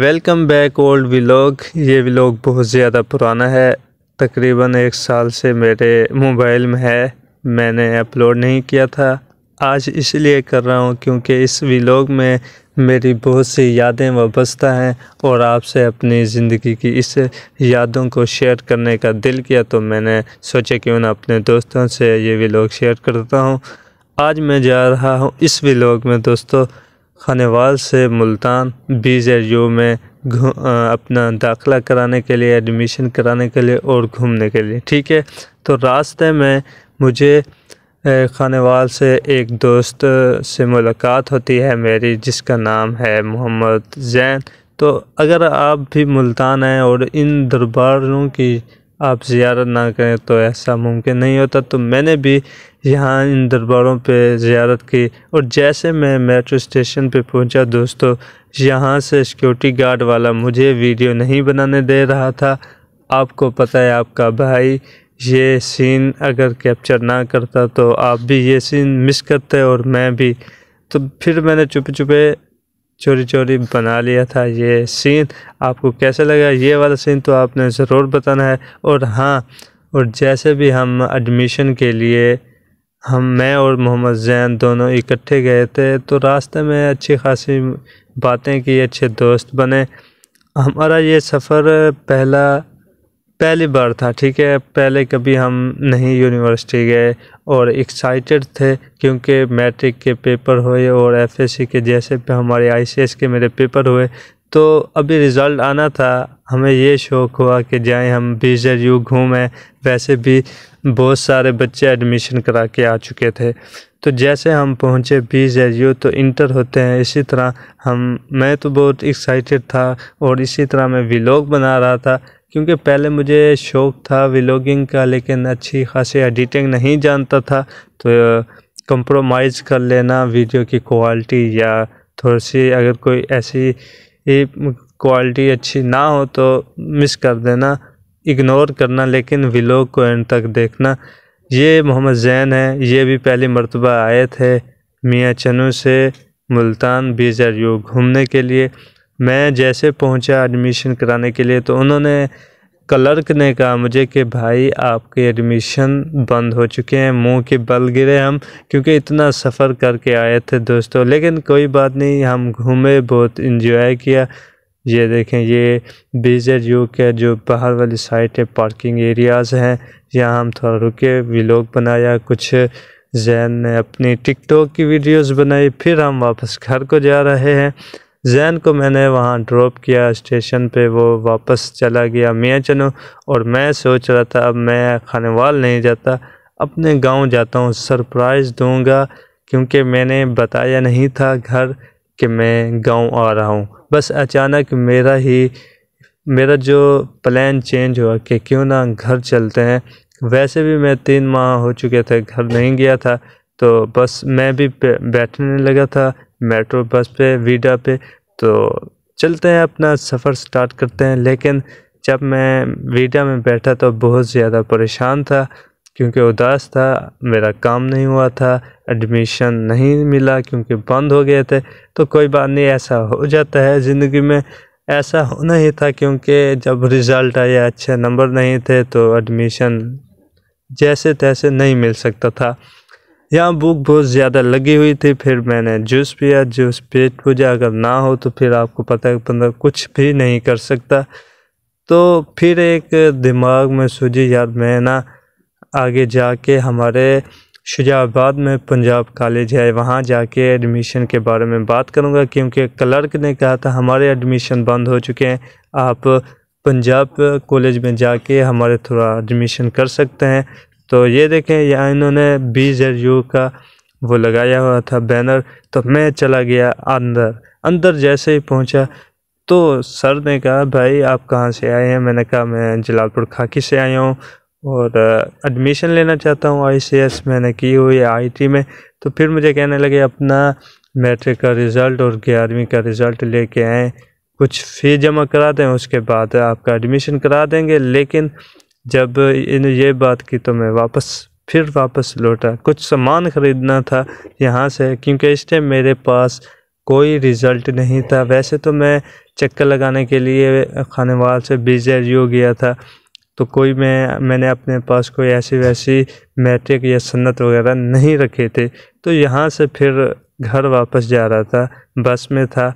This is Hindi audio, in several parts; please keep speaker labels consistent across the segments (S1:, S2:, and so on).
S1: वेलकम बैक ओल्ड व्लॉग ये व्लॉग बहुत ज़्यादा पुराना है तकरीबन एक साल से मेरे मोबाइल में है मैंने अपलोड नहीं किया था आज इसलिए कर रहा हूँ क्योंकि इस व्लॉग में मेरी बहुत सी यादें वाबस्ता हैं और आपसे अपनी ज़िंदगी की इस यादों को शेयर करने का दिल किया तो मैंने सोचा क्यों ना अपने दोस्तों से ये व्लॉग शेयर करता हूँ आज मैं जा रहा हूँ इस व्लॉग में दोस्तों खानेवाल से मुल्तान बी यू में अपना दाखला कराने के लिए एडमिशन कराने के लिए और घूमने के लिए ठीक है तो रास्ते में मुझे खानेवाल से एक दोस्त से मुलाकात होती है मेरी जिसका नाम है मोहम्मद जैन तो अगर आप भी मुल्तान हैं और इन दरबारों की आप ज़्यारत ना करें तो ऐसा मुमकिन नहीं होता तो मैंने भी यहाँ इन दरबारों पे ज़्यारत की और जैसे मैं मेट्रो स्टेशन पे पहुँचा दोस्तों यहाँ से सिक्योरिटी गार्ड वाला मुझे वीडियो नहीं बनाने दे रहा था आपको पता है आपका भाई ये सीन अगर कैप्चर ना करता तो आप भी ये सीन मिस करते और मैं भी तो फिर मैंने चुप चुपे चोरी चोरी बना लिया था ये सीन आपको कैसे लगा ये वाला सीन तो आपने ज़रूर बताना है और हाँ और जैसे भी हम एडमिशन के लिए हम मैं और मोहम्मद जैन दोनों इकट्ठे गए थे तो रास्ते में अच्छी खासी बातें की अच्छे दोस्त बने हमारा ये सफ़र पहला पहली बार था ठीक है पहले कभी हम नहीं यूनिवर्सिटी गए और एक्साइटेड थे क्योंकि मैट्रिक के पेपर हुए और एफएससी के जैसे पे हमारे आईसीएस के मेरे पेपर हुए तो अभी रिज़ल्ट आना था हमें ये शौक़ हुआ कि जाएं हम बीजर यू घूमें वैसे भी बहुत सारे बच्चे एडमिशन करा के आ चुके थे तो जैसे हम पहुँचे बीजर यू तो इंटर होते हैं इसी तरह हम मैं तो बहुत एक्साइटेड था और इसी तरह मैं व्लॉग बना रहा था क्योंकि पहले मुझे शौक़ था व्लॉगिंग का लेकिन अच्छी खासी एडिटिंग नहीं जानता था तो कंप्रोमाइज़ कर लेना वीडियो की क्वालिटी या थोड़ी सी अगर कोई ऐसी क्वालिटी अच्छी ना हो तो मिस कर देना इग्नोर करना लेकिन व्लॉग को एंड तक देखना ये मोहम्मद जैन है ये भी पहली मरतबा आए थे मियाँ चनू से मुल्तान बीजर यू घूमने के लिए मैं जैसे पहुंचा एडमिशन कराने के लिए तो उन्होंने क्लर्क ने कहा मुझे कि भाई आपके एडमिशन बंद हो चुके हैं मुंह के बल गिरे हम क्योंकि इतना सफ़र करके आए थे दोस्तों लेकिन कोई बात नहीं हम घूमे बहुत इंजॉय किया ये देखें ये बीजर यू के जो बाहर वाली साइट है पार्किंग एरियाज़ हैं यहाँ हम थोड़ा रुके विलोक बनाया कुछ जैन ने अपनी टिकटॉक की वीडियोस बनाई फिर हम वापस घर को जा रहे हैं जैन को मैंने वहाँ ड्रॉप किया स्टेशन पे वो वापस चला गया मियाँ चनो और मैं सोच रहा था अब मैं खानवाल नहीं जाता अपने गांव जाता हूँ सरप्राइज़ दूंगा क्योंकि मैंने बताया नहीं था घर कि मैं गांव आ रहा हूँ बस अचानक मेरा ही मेरा जो प्लान चेंज हुआ कि क्यों ना घर चलते हैं वैसे भी मैं तीन माह हो चुके थे घर नहीं गया था तो बस मैं भी बैठने लगा था मेट्रो बस पे वीडा पे तो चलते हैं अपना सफ़र स्टार्ट करते हैं लेकिन जब मैं वीडा में बैठा तो बहुत ज़्यादा परेशान था क्योंकि उदास था मेरा काम नहीं हुआ था एडमिशन नहीं मिला क्योंकि बंद हो गए थे तो कोई बात नहीं ऐसा हो जाता है ज़िंदगी में ऐसा होना ही था क्योंकि जब रिज़ल्ट आया अच्छे नंबर नहीं थे तो एडमिशन जैसे तैसे नहीं मिल सकता था यहाँ भूख बहुत ज़्यादा लगी हुई थी फिर मैंने जूस पिया जूस पेट पूजा अगर ना हो तो फिर आपको पता है बंदा कुछ भी नहीं कर सकता तो फिर एक दिमाग में सूझी यार मैं ना आगे जाके हमारे शुजाबाद में पंजाब कॉलेज है वहाँ जाके एडमिशन के बारे में बात करूँगा क्योंकि क्लर्क ने कहा था हमारे एडमिशन बंद हो चुके हैं आप पंजाब कॉलेज में जाके हमारे थोड़ा एडमिशन कर सकते हैं तो ये देखें यहाँ इन्होंने बी जेड यू का वो लगाया हुआ था बैनर तो मैं चला गया अंदर अंदर जैसे ही पहुँचा तो सर ने कहा भाई आप कहाँ से आए हैं मैंने कहा मैं जलालपुर खाकी से आया हूँ और एडमिशन लेना चाहता हूँ आईसीएस मैंने की हुई आईटी में तो फिर मुझे कहने लगे अपना मैट्रिक का रिज़ल्ट और ग्यारहवीं का रिज़ल्ट लेके आएँ कुछ फ़ी जमा करा दें उसके बाद आपका एडमिशन करा देंगे लेकिन जब इन्हें ये बात की तो मैं वापस फिर वापस लौटा कुछ सामान ख़रीदना था यहाँ से क्योंकि इस टाइम मेरे पास कोई रिज़ल्ट नहीं था वैसे तो मैं चक्कर लगाने के लिए खाने वाल से बीजर यू गया था तो कोई मैं मैंने अपने पास कोई ऐसी वैसी मैट्रिक या सन्नत वगैरह नहीं रखे थे तो यहाँ से फिर घर वापस जा रहा था बस में था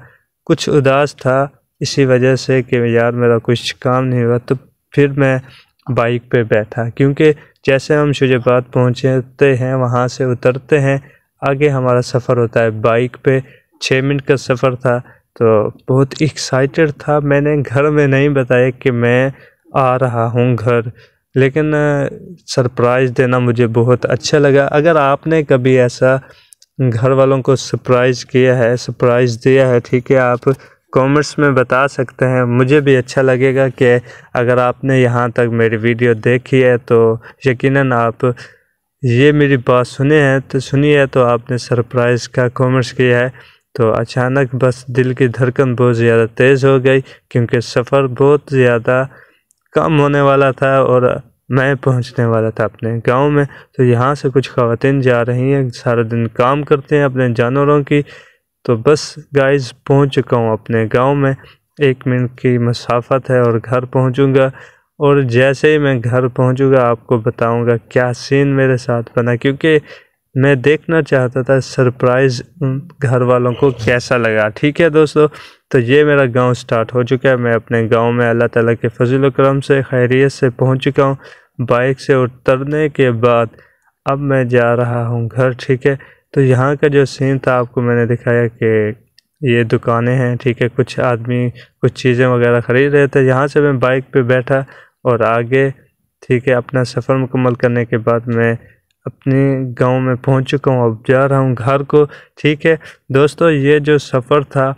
S1: कुछ उदास था इसी वजह से कि यार मेरा कुछ काम नहीं हुआ तो फिर मैं बाइक पे बैठा क्योंकि जैसे हम शुजाबाद पहुँचते हैं वहाँ से उतरते हैं आगे हमारा सफ़र होता है बाइक पे छः मिनट का सफ़र था तो बहुत एक्साइटेड था मैंने घर में नहीं बताया कि मैं आ रहा हूँ घर लेकिन सरप्राइज़ देना मुझे बहुत अच्छा लगा अगर आपने कभी ऐसा घर वालों को सरप्राइज़ किया है सरप्राइज़ दिया है ठीक है आप कमेंट्स में बता सकते हैं मुझे भी अच्छा लगेगा कि अगर आपने यहाँ तक मेरी वीडियो देखी है तो यकीनन आप ये मेरी बात सुने हैं तो सुनी है तो आपने सरप्राइज़ का कमेंट्स किया है तो अचानक बस दिल की धड़कन बहुत ज़्यादा तेज़ हो गई क्योंकि सफ़र बहुत ज़्यादा कम होने वाला था और मैं पहुंचने वाला था अपने गांव में तो यहाँ से कुछ खातन जा रही हैं सारा दिन काम करते हैं अपने जानवरों की तो बस गाइस पहुंच चुका हूं अपने गांव में एक मिनट की मसाफत है और घर पहुंचूंगा और जैसे ही मैं घर पहुंचूंगा आपको बताऊंगा क्या सीन मेरे साथ बना क्योंकि मैं देखना चाहता था सरप्राइज़ घर वालों को कैसा लगा ठीक है दोस्तों तो ये मेरा गांव स्टार्ट हो चुका है मैं अपने गांव में अल्लाह ताला के फजल करम से खैरियत से पहुंच चुका हूं बाइक से उतरने के बाद अब मैं जा रहा हूं घर ठीक है तो यहाँ का जो सीन था आपको मैंने दिखाया कि ये दुकानें हैं ठीक है कुछ आदमी कुछ चीज़ें वगैरह ख़रीद रहे थे यहाँ से मैं बाइक पे बैठा और आगे ठीक है अपना सफ़र मुकम्मल करने के बाद मैं अपने गांव में पहुंच चुका हूँ अब जा रहा हूँ घर को ठीक है दोस्तों ये जो सफ़र था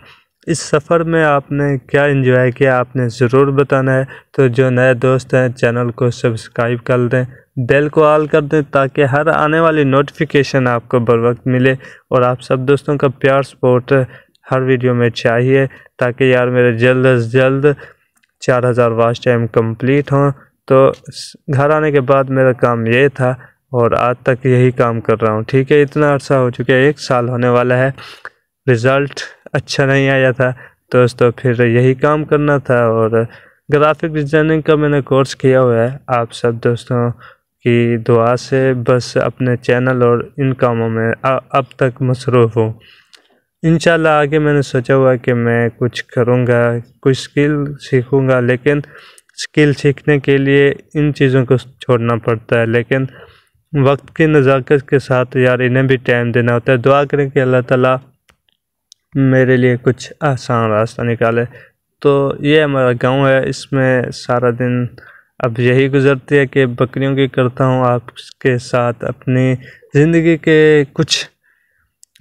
S1: इस सफ़र में आपने क्या इन्जॉय किया आपने ज़रूर बताना है तो जो नए दोस्त हैं चैनल को सब्सक्राइब कर दें बेल को ऑल कर दें ताकि हर आने वाली नोटिफिकेशन आपको बर वक्त मिले और आप सब दोस्तों का प्यार सपोर्ट हर वीडियो में चाहिए ताकि यार मेरे जल्द अज जल्द चार हज़ार वाच टाइम कम्प्लीट हों तो घर आने के बाद मेरा काम ये था और आज तक यही काम कर रहा हूँ ठीक है इतना अर्सा हो चुका है एक साल होने वाला है रिज़ल्ट अच्छा नहीं आया था दोस्तों फिर यही काम करना था और ग्राफिक डिज़ाइनिंग का मैंने कोर्स किया हुआ है आप सब दोस्तों की दुआ से बस अपने चैनल और इन कामों में अब तक मसरूफ़ हूँ इनशाला आगे मैंने सोचा हुआ कि मैं कुछ करूँगा कुछ स्किल सीखूँगा लेकिन स्किल सीखने के लिए इन चीज़ों को छोड़ना पड़ता है लेकिन वक्त की नज़ाकत के साथ यार इन्हें भी टाइम देना होता है दुआ करें कि अल्लाह ताला मेरे लिए कुछ आसान रास्ता निकाले तो ये हमारा गांव है इसमें सारा दिन अब यही गुजरती है कि बकरियों की करता हूँ आपके साथ अपनी ज़िंदगी के कुछ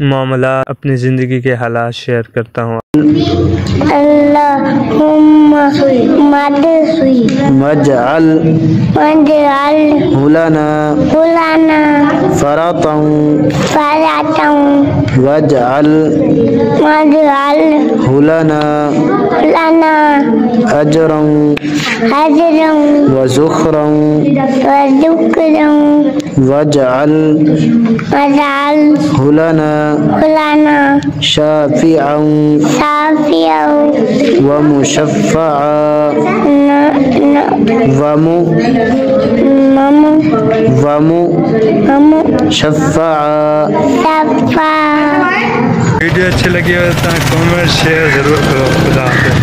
S1: मामला अपनी ज़िंदगी के हालात शेयर करता हूँ اللهم مد سوي واجعل واجعل لنا لنا فرطا فرطا واجعل واجعل لنا لنا أجرا هجرا وزخرا وزكرا واجعل واجعل هلنا هلنا شافعا شافعا ومشفعا ومو ومو ومو ومو شفعا شفعا वीडियो अच्छी ہو تو کمنٹ شیئر ضرور کرو خدا حافظ